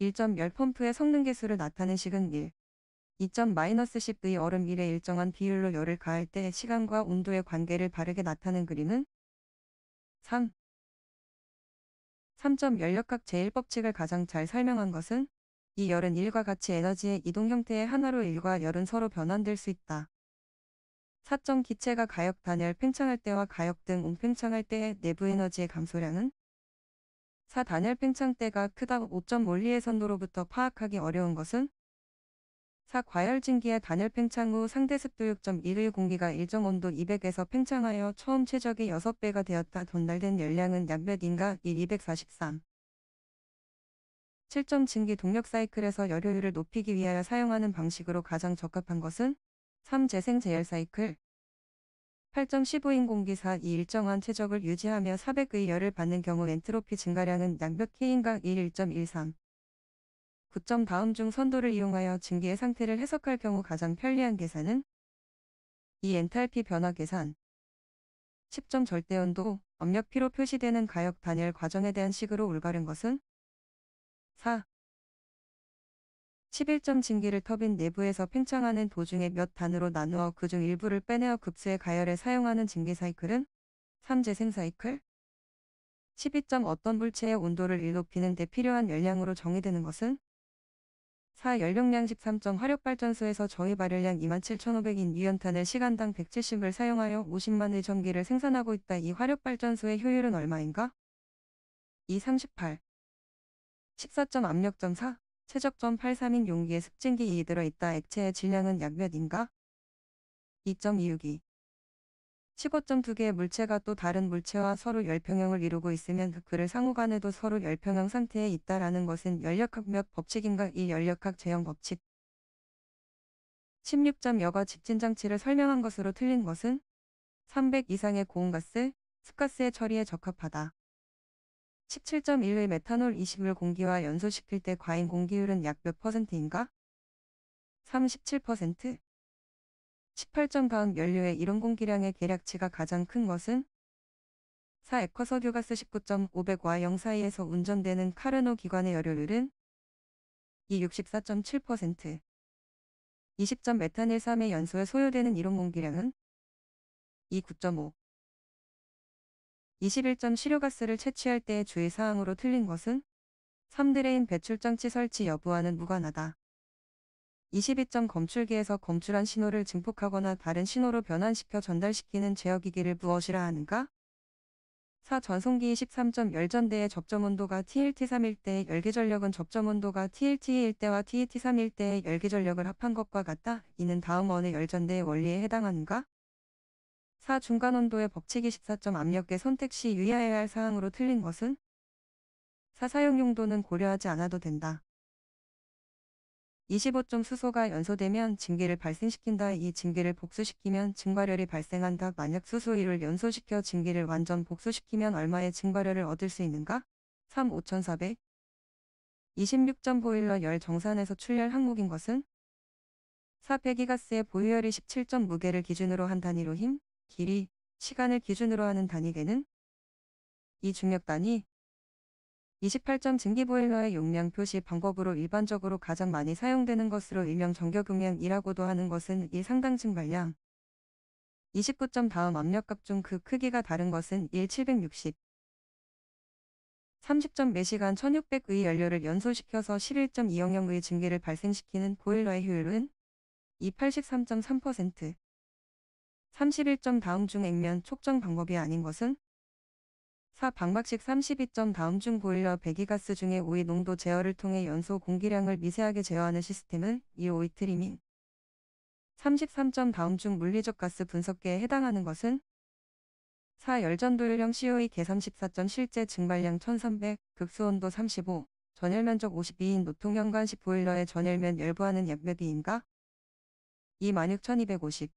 1.10펌프의 성능 개수를 나타낸 식은 1. 2.-10의 얼음 1에 일정한 비율로 열을 가할 때 시간과 온도의 관계를 바르게 나타낸 그림은 3. 3 1 0역학 제1법칙을 가장 잘 설명한 것은 이 열은 1과 같이 에너지의 이동 형태의 하나로 1과 열은 서로 변환될 수 있다. 4. 기체가 가역 단열 팽창할 때와 가역 등 온팽창할 때의 내부 에너지의 감소량은 4. 단열 팽창대가 크다 5.5리의 선도로부터 파악하기 어려운 것은 4. 과열증기의 단열 팽창 후 상대 습도 6.1의 공기가 일정 온도 200에서 팽창하여 처음 최적이 6배가 되었다 돈날된 열량은 약몇 인가 1 243 7점 증기 동력 사이클에서 열효율을 높이기 위하여 사용하는 방식으로 가장 적합한 것은 3. 재생 재열 사이클 8.15인공기사 이 일정한 최적을 유지하며 400의 열을 받는 경우 엔트로피 증가량은 양벽 K인각 1.13 9점 다음 중 선도를 이용하여 증기의 상태를 해석할 경우 가장 편리한 계산은 이 엔탈피 변화 계산 10점 절대 온도 압력피로 표시되는 가역 단열 과정에 대한 식으로 올바른 것은 4. 11점 진기를 터빈 내부에서 팽창하는 도중에 몇 단으로 나누어 그 중 일부를 빼내어 급수의 가열에 사용하는 진기 사이클은 3재생 사이클 12점 어떤 물체의 온도를 1높이는 데 필요한 열량으로 정의되는 것은 4. 연료량 13점 화력발전소에서 저희 발열량 27,500인 유연탄을 시간당 170을 사용하여 50만의 전기를 생산하고 있다. 이 화력발전소의 효율은 얼마인가? 2. 38 14. 압력점 4 최적점 83인 용기에 습진기 2 들어있다. 액체의 질량은 약 몇인가? 2.262 15.2개의 물체가 또 다른 물체와 서로 열평형을 이루고 있으면 그 글을 상호간에도 서로 열평형 상태에 있다라는 것은 열역학몇 법칙인가 이 열역학 제형 법칙 16.여가 집진장치를 설명한 것으로 틀린 것은 300 이상의 고온가스, 습가스의 처리에 적합하다. 17.1의 메탄올 20을 공기와 연소시킬 때 과잉 공기율은 약 몇 퍼센트인가? 37%? 18.4음 연료의 이론 공기량의 계략치가 가장 큰 것은? 4. 에커석유가스 19.500와 0 사이에서 운전되는 카르노 기관의 열효율은? 2. 64.7% 20. 메탄일 3의 연소에 소요되는 이론 공기량은? 2. 9.5 21전 실효가스를 채취할 때의 주의사항으로 틀린 것은 3드레인 배출장치 설치 여부와는 무관하다. 22점 검출기에서 검출한 신호를 증폭하거나 다른 신호로 변환시켜 전달시키는 제어기기를 무엇이라 하는가? 4. 전송기 23점 열전대의 접점온도가 TLT3일 대의 열기전력은 접점온도가 TLT2일 때와 TET3일 대의 열기전력을 합한 것과 같다. 이는 다음 원의 열전대의 원리에 해당하는가? 4. 중간 온도의 법칙이 14점 압력계 선택 시 유의해야 할 사항으로 틀린 것은? 4. 사용 용도는 고려하지 않아도 된다. 25점 수소가 연소되면 증기를 발생시킨다. 이 증기를 복수시키면 증발열이 발생한다. 만약 수소 1을 연소시켜 증기를 완전 복수시키면 얼마의 증발열을 얻을 수 있는가? 3. 5400 26점 보일러 열 정산에서 출혈 항목인 것은? 4 배기가스의 보유열이 17점 무게를 기준으로 한 단위로 힘? 길이, 시간을 기준으로 하는 단위계는 이 중력단위 28점 증기보일러의 용량 표시 방법으로 일반적으로 가장 많이 사용되는 것으로 일명 정격용량이라고도 하는 것은 이 상당증 발량 29점 다음 압력값 중 그 크기가 다른 것은 1760 30점 매시간 1600의 연료를 연소시켜서 11.200의 증기를 발생시키는 보일러의 효율은 283.3% 31점 다음 중 액면 촉정 방법이 아닌 것은? 4. 방박식 32점 다음 중 보일러 배기가스 중에 오이 농도 제어를 통해 연소 공기량을 미세하게 제어하는 시스템은 이 오이 트리밍 33점 다음 중 물리적 가스 분석계에 해당하는 것은? 4. 열전도율형 COE 계산 14점 실제 증발량 1300, 극수온도 35, 전열면적 52인 노통 연관식 보일러의 전열면 열부하는 약매비인가? 2 16250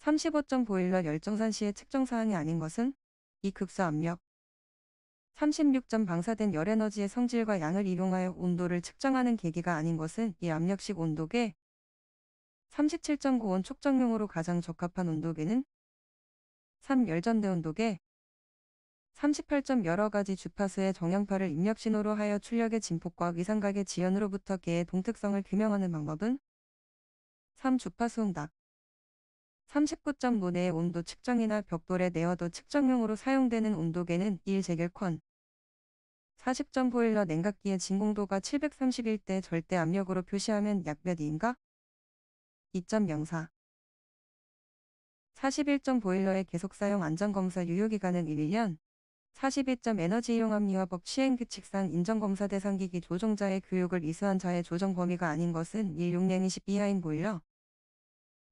3 5 9 보일러 열정산 시의 측정 사항이 아닌 것은 이급사 압력 36점 방사된 열에너지의 성질과 양을 이용하여 온도를 측정하는 계기가 아닌 것은 이 압력식 온도계 3 7 9 고온 촉정용으로 가장 적합한 온도계는 3 열전대 온도계 38점 여러 가지 주파수의 정형파를 입력신호로 하여 출력의 진폭과 위상각의 지연으로부터 개의 동특성을 규명하는 방법은 3 주파수 응답 39.9 내의 온도 측정이나 벽돌에 내어도 측정용으로 사용되는 온도계는 1제결콘 40점 일러 냉각기의 진공도가 731대 절대 압력으로 표시하면 약몇 인가2.04 41점 일러의 계속 사용 안전검사 유효기간은 1년 42점 에너지 이용 합리화법 시행규칙상 인정검사 대상기기 조종자의 교육을 이수한 자의 조정 범위가 아닌 것은 16량 22하인 보일러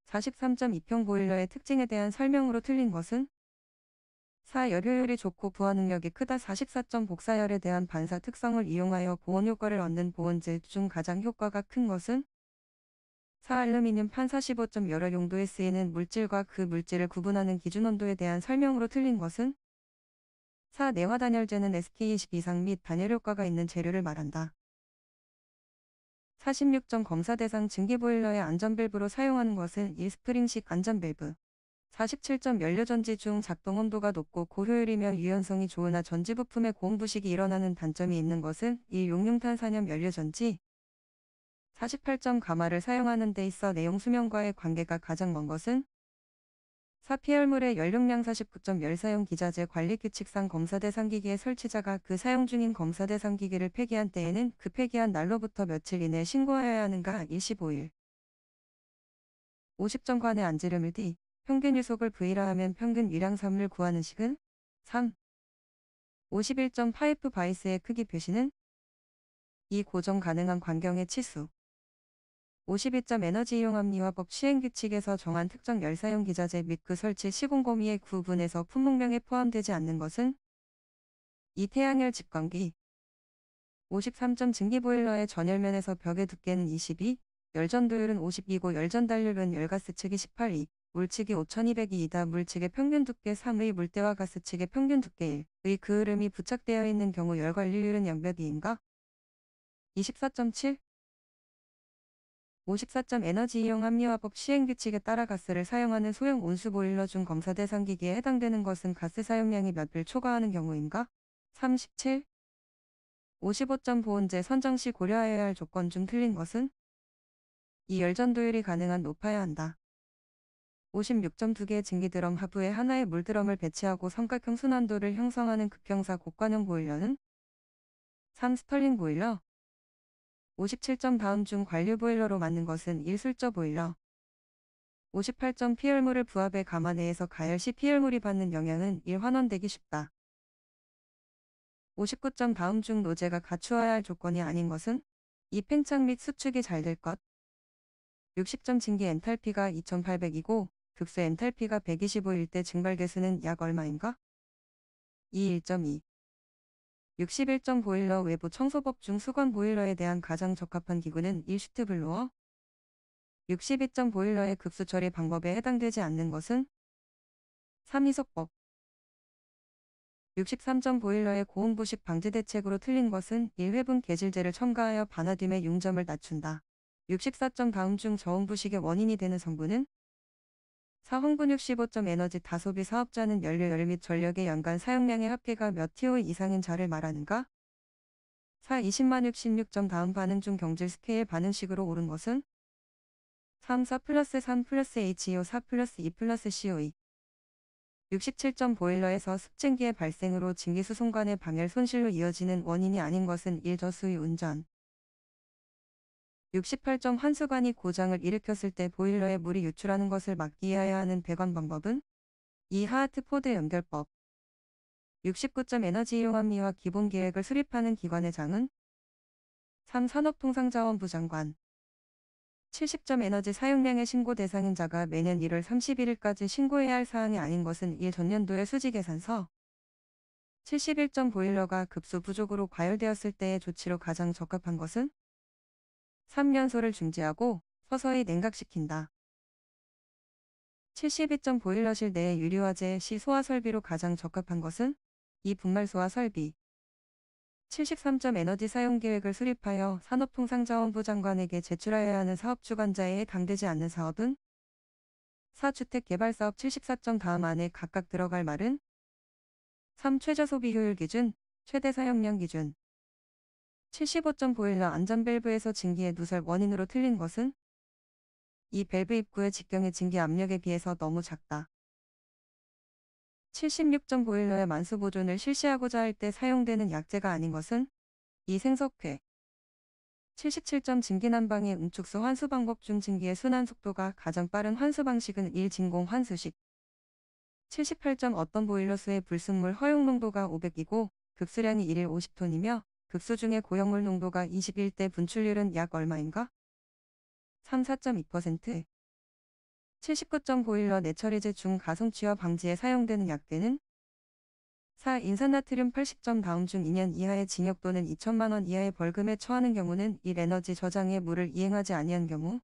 43.2평 보일러의 특징에 대한 설명으로 틀린 것은 4. 열효율이 좋고 부하 능력이 크다 4 4 복사열에 대한 반사 특성을 이용하여 보온 효과를 얻는 보온제 중 가장 효과가 큰 것은 4. 알루미늄 판 45점 여러 용도에 쓰이는 물질과 그 물질을 구분하는 기준 온도에 대한 설명으로 틀린 것은 4. 내화 단열재는 SK20 이상 및 단열 효과가 있는 재료를 말한다. 46점 검사 대상 증기 보일러의 안전밸브로 사용하는 것은 1스프링식 안전밸브. 47점 연료전지 중 작동 온도가 높고 고효율이며 유연성이 좋으나 전지 부품의 고온 부식이 일어나는 단점이 있는 것은 이 용융탄산염 연료전지. 48점 가마를 사용하는 데 있어 내용 수명과의 관계가 가장 먼 것은 사피열물의 연령량 49.10사용 기자재 관리 규칙상 검사대 상기기의 설치자가 그 사용 중인 검사대 상기기를 폐기한 때에는 그 폐기한 날로부터 며칠 이내 신고하여야 하는가 25일 5 0정관의 안지름을 뒤 평균 유속을 V라 하면 평균 위량 3을 구하는 식은 3 51.5 바이스의 크기 표시는 이 고정 가능한 광경의 치수 52점 에너지 이용 합리화법 시행규칙에서 정한 특정 열사용 기자재 및 그 설치 시공범위의 구분에서 품목명에 포함되지 않는 것은 이태양열 집광기 53점 증기보일러의 전열면에서 벽의 두께는 22, 열전도율은 52고 열전달률은 열가스 측이 18이, 물측이 5202이다 물측의 평균 두께 3의 물대와 가스 측의 평균 두께 1의 그 흐름이 부착되어 있는 경우 열관리율은 양몇 2인가? 24.7 5 4 에너지 이용 합리화법 시행규칙에 따라 가스를 사용하는 소형 온수보일러 중 검사 대상 기기에 해당되는 것은 가스 사용량이 몇불 초과하는 경우인가? 37. 55점 보온재 선정 시 고려하여야 할 조건 중 틀린 것은? 이 열전도율이 가능한 높아야 한다. 56점 2개의 증기 드럼 하부에 하나의 물 드럼을 배치하고 삼각형 순환도를 형성하는 급형사 고관형 보일러는? 3. 스털링 보일러 57점 다음 중 관류 보일러로 맞는 것은 일술저 보일러. 58점 피열물을 부합에 감안해서 가열 시 피열물이 받는 영향은 일환원되기 쉽다. 59점 다음 중 노제가 갖추어야 할 조건이 아닌 것은 입팽창 및 수축이 잘 될 것. 60점 진기 엔탈피가 2800이고 급수 엔탈피가 125일 때 증발 개수는 약 얼마인가? 21.2 61정 보일러 외부 청소법 중 수건 보일러에 대한 가장 적합한 기구는 1슈트 블로어 62정 보일러의 급수 처리 방법에 해당되지 않는 것은 3이석법 63정 보일러의 고온 부식 방지 대책으로 틀린 것은 1회분 개질제를 첨가하여 바나듐의 융점을 낮춘다. 64점 다음 중 저온 부식의 원인이 되는 성분은 사홍분 6 5 에너지 다소비 사업자는 연료 열 및 전력의 연간 사용량의 합계가 몇 TO 이상인 자를 말하는가? 4. 20만 66점 다음 반응 중 경질 스케일 반응식으로 오른 것은? 3. 4 플러스 3 플러스 HO 4 플러스 2 플러스 CO2 67점 보일러에서 습진기의 발생으로 증기수송관의 방열 손실로 이어지는 원인이 아닌 것은 1. 저수위 운전 68종 환수관이 고장을 일으켰을 때 보일러에 물이 유출하는 것을 막기 해야 하는 배관 방법은 이 하트 포드 연결법 69점 에너지 이용 합리화 기본 계획을 수립하는 기관의 장은 3. 산업통상자원부 장관 70점 에너지 사용량의 신고 대상인 자가 매년 1월 31일까지 신고해야 할 사항이 아닌 것은 1 전년도의 수지 계산서 71점 보일러가 급수 부족으로 과열되었을 때의 조치로 가장 적합한 것은 3년소를 중지하고 서서히 냉각시킨다. 72점 보일러실 내에 유류화재 시 소화 설비로 가장 적합한 것은 이 분말 소화 설비. 73점 에너지 사용 계획을 수립하여 산업통상자원부 장관에게 제출하여야 하는 사업 주관자에 해당되지 않는 사업은 4주택 개발 사업 74점 다음 안에 각각 들어갈 말은 3 최저 소비 효율 기준, 최대 사용량 기준 7 5 9일러 안전밸브에서 증기의 누설 원인으로 틀린 것은 이 밸브 입구의 직경의 증기 압력에 비해서 너무 작다. 7 6 9일러의 만수 보존을 실시하고자 할 때 사용되는 약재가 아닌 것은 이 생석회 77점 증기 난방의 응축수 환수 방법 중 증기의 순환 속도가 가장 빠른 환수 방식은 1진공 환수식 78점 어떤 보일러 수의 불순물 허용 농도가 500이고 급수량이 1일 50톤이며 극소 중의 고형물 농도가 21대 분출률은 약 얼마인가? 3, 4.2% 7 9 9 1러 내처리제 중 가성 취와 방지에 사용되는 약대는 4. 인산나트륨 80점 다음 중 2년 이하의 징역 또는 2천만 원 이하의 벌금에 처하는 경우는 1. 에너지 저장에 물을 이행하지 아니한 경우